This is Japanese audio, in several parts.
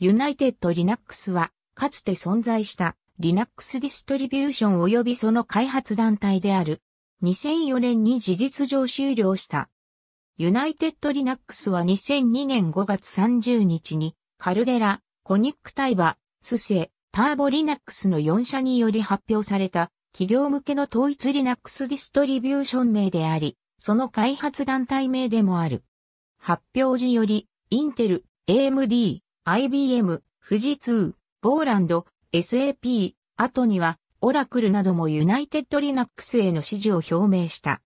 ユナイテッド・リナックスは、かつて存在したリナックス・ディストリビューション及びその開発団体である。2004年に事実上終了した。ユナイテッド・リナックスは2002年5月30日に、カルデラ、コニックタイバ、スセ、ターボリナックスの4社により発表された、企業向けの統一リナックス・ディストリビューション名であり、その開発団体名でもある。発表時より、インテル、AMD、IBM、富士通、ボーランド、SAP、後には、オラクルなどもユナイテッドリナックスへの支持を表明した。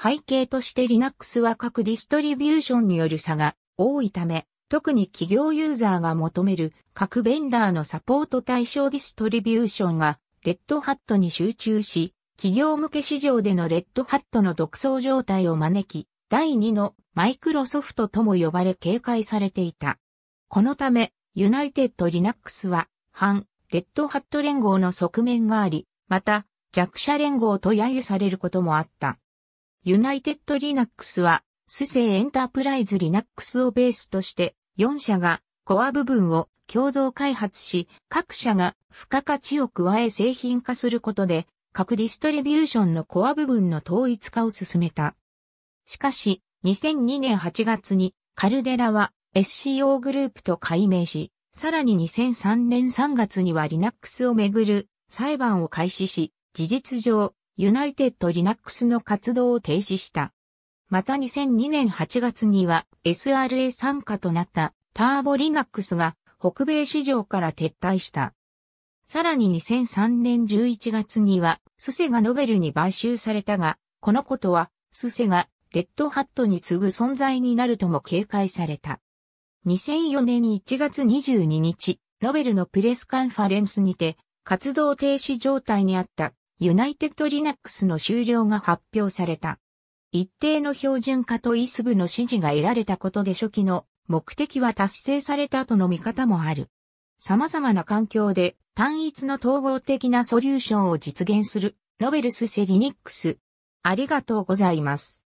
背景としてリナックスは各ディストリビューションによる差が多いため、特に企業ユーザーが求める各ベンダーのサポート対象ディストリビューションがレッドハットに集中し、企業向け市場でのレッドハットの独創状態を招き、第2のマイクロソフトとも呼ばれ警戒されていた。このため、ユナイテッドリナックスは、反、レッドハット連合の側面があり、また、弱者連合と揶揄されることもあった。ユナイテッドリナックスは、スセイエンタープライズリナックスをベースとして、4社がコア部分を共同開発し、各社が付加価値を加え製品化することで、各ディストリビューションのコア部分の統一化を進めた。しかし、2002年8月にカルデラは SCO グループと改名し、さらに2003年3月には Linux をめぐる裁判を開始し、事実上、ユナイテッド Linux の活動を停止した。また2002年8月には SRA 参加となったターボ Linux が北米市場から撤退した。さらに2003年11月にはスセがノベルに買収されたが、このことはスセがレッドハットに次ぐ存在になるとも警戒された。2004年1月22日、ロベルのプレスカンファレンスにて、活動停止状態にあったユナイテッドリナックスの終了が発表された。一定の標準化とイス部の指示が得られたことで初期の目的は達成されたとの見方もある。様々な環境で単一の統合的なソリューションを実現するロベルス・セリニックス。ありがとうございます。